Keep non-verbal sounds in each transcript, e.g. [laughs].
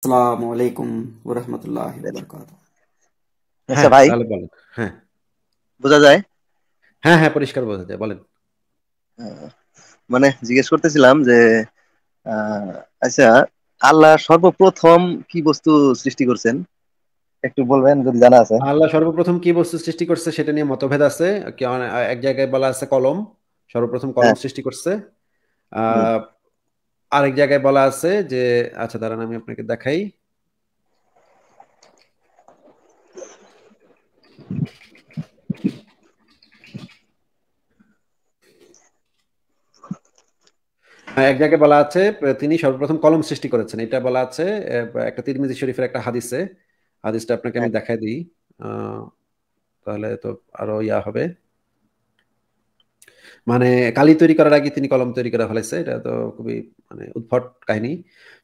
আসসালামু আলাইকুম ওয়া রাহমাতুল্লাহি হ্যাঁ। ওয়া বারাকাতুহু হ্যাঁ, আচ্ছা হ্যাঁ, ভাই বলেন হ্যাঁ বোঝা যায় হ্যাঁ হ্যাঁ পরিষ্কার বোঝা যায় বলেন মানে জিজ্ঞেস করতেছিলাম যে আচ্ছা আল্লাহ সর্বপ্রথম কি বস্তু সৃষ্টি করছেন একটু বলবেন যদি জানা আছে আল্লাহ সর্বপ্রথম কি বস্তু সৃষ্টি করছে সেটা নিয়ে মতভেদ আছে এক জায়গায় বলা আছে কলম সর্বপ্রথম কলম সৃষ্টি করছে আরেক জায়গায় বলা আছে যে আচ্ছা দাঁড়ান আমি আপনাকে দেখাই এক জায়গায় বলা আছে তিনি সর্বপ্রথম কলম সৃষ্টি করেছেন এটা বলা আছে একটা তিরমিজি শরীফের একটা হাদিসে হাদিসটা আপনাকে আমি হ্যাঁ। দেখাই দিই তাহলে তো আরো ইয়া হবে মানে কালি তৈরি করার আগে তিনি কলম তৈরি করা ফেলেছে এটা তো খুবই মানে উদ্ভট কাহিনী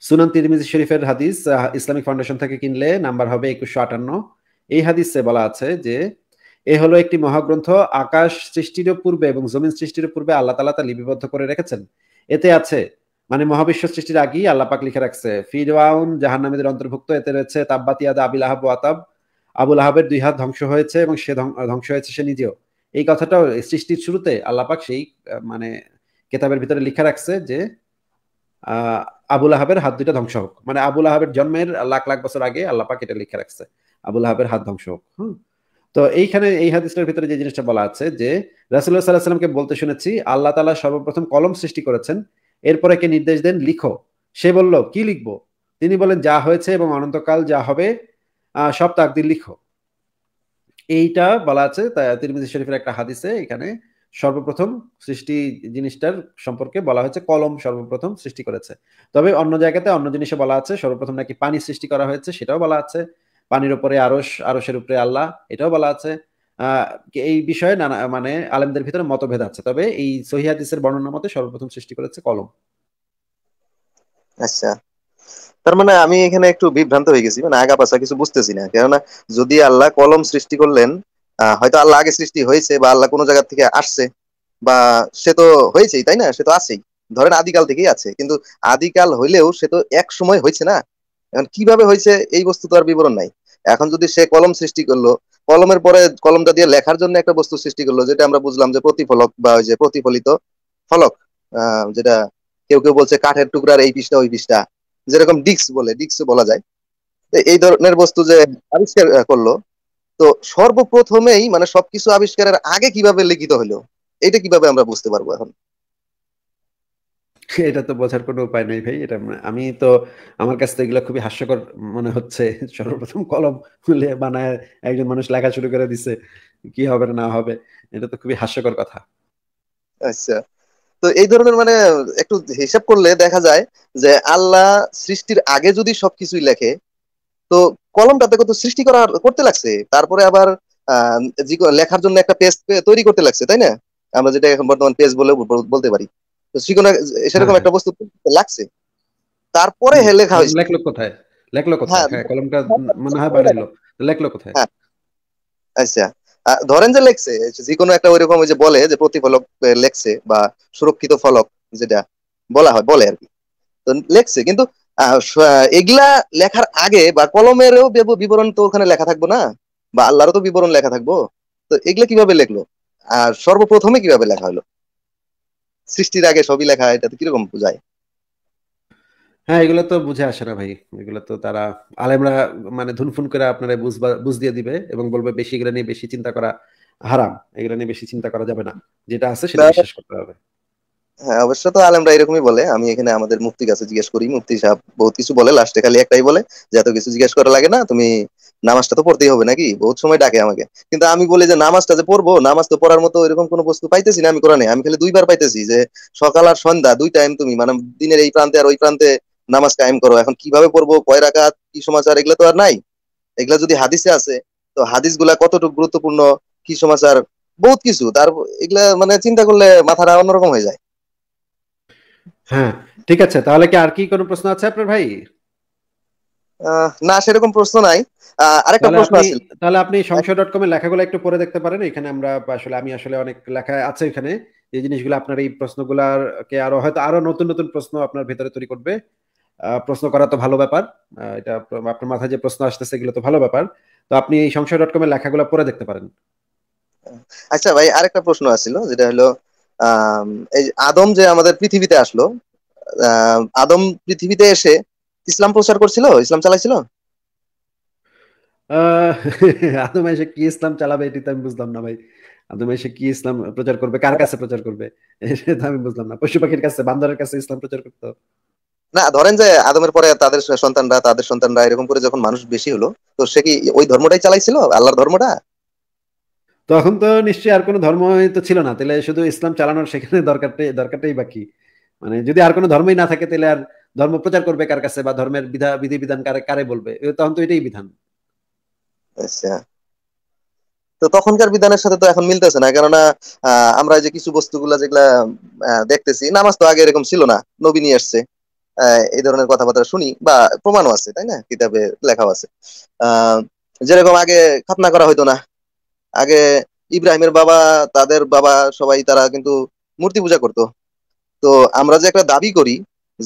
সুনান তিরমিজি শরীফের হাদিস ইসলামিক ফাউন্ডেশন থেকে কিনলে নাম্বার হবে একুশশো আটান্ন এই হাদিসে বলা আছে যে এ হলো একটি মহাগ্রন্থ আকাশ সৃষ্টির পূর্বে এবং জমিন সৃষ্টির পূর্বে আল্লাহ তালা তা লিপিবদ্ধ করে রেখেছেন এতে আছে মানে মহাবিশ্ব সৃষ্টির আগেই আল্লাহ পাক লিখে রাখছে ফিরওয়াউন জাহান্নামীদের অন্তর্ভুক্ত এতে রয়েছে তাব্বাতিয়াদ আবিল আহাব ও আতাব আবুল আহাবের দুই হাত ধ্বংস হয়েছে এবং সে ধ্বংস হয়েছে সে নিজেও এই কথাটাও সৃষ্টির শুরুতে আল্লাপাক সেই মানে কেতাবের ভিতরে লিখা রাখছে যে আবুল আহাবের হাত দুইটা ধ্বংস হোক মানে আবুল আহাবের জন্মের লাখ লাখ বছর আগে আল্লাপাক এটা লিখে রাখছে আবুল আহাবের হাত ধ্বংস হোক হুম তো এইখানে এই হাদিসটার ভিতরে যে জিনিসটা বলা আছে যে রাসুল্লাহ সাল্লাহ সাল্লামকে বলতে শুনেছি আল্লাহ তালা সর্বপ্রথম কলম সৃষ্টি করেছেন এরপরে কে নির্দেশ দেন লিখো সে বলল কি লিখবো তিনি বলেন যা হয়েছে এবং অনন্তকাল যা হবে সব তাকদির লিখো এইটা বলা আছে তিরমিজি শরীফের একটা হাদিসে এখানে সর্বপ্রথম সৃষ্টি জিনিসটার সম্পর্কে বলা হয়েছে কলম সর্বপ্রথম সৃষ্টি করেছে তবে অন্য জায়গাতে অন্য জিনিসে বলা আছে সর্বপ্রথম নাকি পানি সৃষ্টি করা হয়েছে সেটাও বলা আছে পানির উপরে আরস আরসের উপরে আল্লাহ এটাও বলা আছে এই বিষয়ে নানা মানে আলেমদের ভিতরে মতভেদ আছে তবে এই সহিহাদিসের বর্ণনা মতে সর্বপ্রথম সৃষ্টি করেছে কলম আচ্ছা তার মানে আমি এখানে একটু বিভ্রান্ত হয়ে গেছি মানে আগা পাশা কিছু বুঝতেছি না কেননা যদি আল্লাহ কলম সৃষ্টি করলেন হয়তো আল্লাহ আগে সৃষ্টি হয়েছে বা আল্লাহ কোনো জায়গা থেকে আসছে বা সে তো হয়েছেই তাই না সে তো আছেই ধরেন আদিকাল থেকেই আছে কিন্তু আদিকাল হইলেও সে তো এক সময় হয়েছে না এখন কিভাবে হয়েছে এই বস্তু তো আর বিবরণ নাই এখন যদি সে কলম সৃষ্টি করলো কলমের পরে কলমটা দিয়ে লেখার জন্য একটা বস্তু সৃষ্টি করলো যেটা আমরা বুঝলাম যে প্রতিফলক বা ওই যে প্রতিফলিত ফলক যেটা কেউ কেউ বলছে কাঠের টুকরার এই পৃষ্ঠা ওই পৃষ্ঠা যেরকম ডিক্স বলে ডিক্স বলা যায় এই ধরনের বস্তু যে আবিষ্কার করলো তো সর্বপ্রথমেই মানে সবকিছু আবিষ্কারের আগে কিভাবে লিখিত হলো এটা কিভাবে আমরা বুঝতে পারবো এখন [laughs] এটা তো বোঝার কোনো উপায় নাই ভাই এটা আমি তো আমার কাছে এগুলো খুবই হাস্যকর মনে হচ্ছে [laughs] সর্বপ্রথম কলম খুলে বানায় একজন মানুষ লেখা শুরু করে দিছে কি হবে না হবে এটা তো খুবই হাস্যকর কথা আচ্ছা তো এই ধরনের মানে একটু হিসাব করলে দেখা যায় যে আল্লাহ সৃষ্টির আগে যদি সবকিছুই লেখে তো কলমটাতে কত সৃষ্টি করার করতে লাগছে তারপরে আবার লেখার জন্য একটা পেজ তৈরি করতে লাগছে তাই না আমরা যেটা এখন বর্তমান পেজ বলে বলতে পারি তো সেরকম হ্যাঁ, একটা হ্যাঁ। বস্তু লাগছে তারপরে লেখা হয়েছে লেখলো কোথায় লেখলো কোথায় হ্যাঁ, কলমটা মনে হয় বাড়াইলো লেখলো কোথায় আচ্ছা ধরেন যে লেখছে যে কোনো একটা ওইরকম যে বলে যে প্রতিফলক লেখছে বা সুরক্ষিত ফলক যেটা বলা হয় বলে আর কি তো লেখছে কিন্তু এগুলা লেখার আগে বা কলমেরও বিবরণ তো ওখানে লেখা থাকবো না বা আল্লাহরও তো বিবরণ লেখা থাকবো তো এগুলা কিভাবে লেখলো আর সর্বপ্রথমে কিভাবে লেখা হলো সৃষ্টির আগে সবই লেখা এটা তো কিরকম বোঝায় হ্যাঁ এগুলো তো বুঝে আসে না ভাই এগুলো তো তারা আলেমরা মানে ধুনফুন করে আপনারা বুঝ বুঝ দিয়ে দিবে এবং বলবে বেশি এগুলো নিয়ে বেশি চিন্তা করা হারাম এগুলো নিয়ে বেশি চিন্তা করা যাবে না যেটা আছে সেটা বিশ্বাস করতে হবে হ্যাঁ অবশ্য তো আলেমরা এরকমই বলে আমি এখানে আমাদের মুফতি কাছে জিজ্ঞেস করি মুফতি সাহেব বহুত কিছু বলে লাস্টে খালি একটাই বলে যে এত কিছু জিজ্ঞেস করা লাগে না তুমি নামাজটা তো পড়তেই হবে নাকি বহুত সময় ডাকে আমাকে কিন্তু আমি বলি যে নামাজটা যে পড়বো নামাজ তো পড়ার মতো এরকম কোনো বস্তু পাইতেছি না আমি কোরআনে আমি খালি দুইবার পাইতেছি যে সকাল আর সন্ধ্যা দুই টাইম তুমি মানে দিনের এই প্রান্তে আর ওই প্রান্তে নামাজ কায়েম করো এখন কিভাবে পড়বো কয় রাকাত কি সমাচার এগুলা তো আর নাই এগুলা যদি হাদিসে আছে তো হাদিস গুলা কতটুকু গুরুত্বপূর্ণ কি সমাচার বহুত কিছু তার এগুলা মানে চিন্তা করলে মাথাটা অন্যরকম হয়ে যায় হ্যাঁ ঠিক আছে তাহলে কি আর কি কোনো প্রশ্ন আছে আপনার ভাই না সেরকম প্রশ্ন নাই আরেকটা প্রশ্ন আছে তাহলে আপনি সংশয় ডট কমের লেখাগুলো একটু পরে দেখতে পারেন এখানে আমরা আসলে আমি আসলে অনেক লেখা আছে এখানে এই জিনিসগুলো আপনার এই প্রশ্নগুলোকে আরো হয়তো আরো নতুন নতুন প্রশ্ন আপনার ভেতরে তৈরি করবে প্রশ্ন করা তো ভালো ব্যাপার এটা আপনার মাথায় যে প্রশ্ন আসতেছে এগুলো তো ভালো ব্যাপার তো আপনি এই সংশয় ডট কম এর লেখাগুলো পড়ে দেখতে পারেন আচ্ছা ভাই আরেকটা প্রশ্ন আসছিল যেটা হলো এই আদম যে আমাদের পৃথিবীতে আসলো আদম পৃথিবীতে এসে ইসলাম প্রচার করছিল ইসলাম চালাইছিল [laughs] আদম এসে কি ইসলাম চালাবে এটি তো আমি বুঝলাম না ভাই আদম এসে কি ইসলাম প্রচার করবে কার কাছে প্রচার করবে সেটা আমি বুঝলাম না পশু পাখির কাছে বান্দরের কাছে ইসলাম প্রচার করতো না ধরেন যে আদমের পরে তাদের সন্তানরা তাদের সন্তানরা এরকম করে যখন মানুষ বেশি হলো তো সে কি ওই ধর্মটাই চালাইছিল আল্লাহর ধর্মটা তখন তো নিশ্চয়ই আর কোনো ধর্ম তো ছিল না তাহলে শুধু ইসলাম চালানোর সেখানে দরকারটাই দরকারটাই বাকি মানে যদি আর কোনো ধর্মই না থাকে তাহলে আর ধর্ম প্রচার করবে কার কাছে বা ধর্মের বিধা বিধি বিধান কারে কারে বলবে তখন তো এটাই বিধান আচ্ছা তো তখনকার বিধানের সাথে তো এখন মিলতেছে না কেননা আমরা যে কিছু বস্তুগুলা যেগুলা দেখতেছি নামাজ তো আগে এরকম ছিল না নবী নিয়ে আসছে এই ধরনের কথাবার্তা শুনি বা প্রমাণও আছে তাই না কিতাবে লেখাও আছে যেরকম আগে খাতনা করা হইতো না আগে ইব্রাহিমের বাবা তাদের বাবা সবাই তারা কিন্তু মূর্তি পূজা করতো তো আমরা যে একটা দাবি করি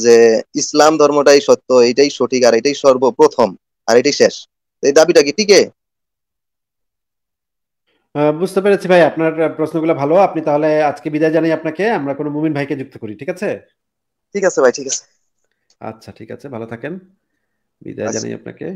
যে ইসলাম ধর্মটাই সত্য এটাই সঠিক আর এটাই সর্বপ্রথম আর এটাই শেষ এই দাবিটা কি টিকে বুঝতে পেরেছি ভাই আপনার প্রশ্নগুলো ভালো আপনি তাহলে আজকে বিদায় জানাই আপনাকে আমরা কোনো মুমিন ভাইকে যুক্ত করি ঠিক আছে ঠিক আছে ভাই ঠিক আছে আচ্ছা ঠিক আছে ভালো থাকেন বিদায় আচ্ছা। জানাই আপনাকে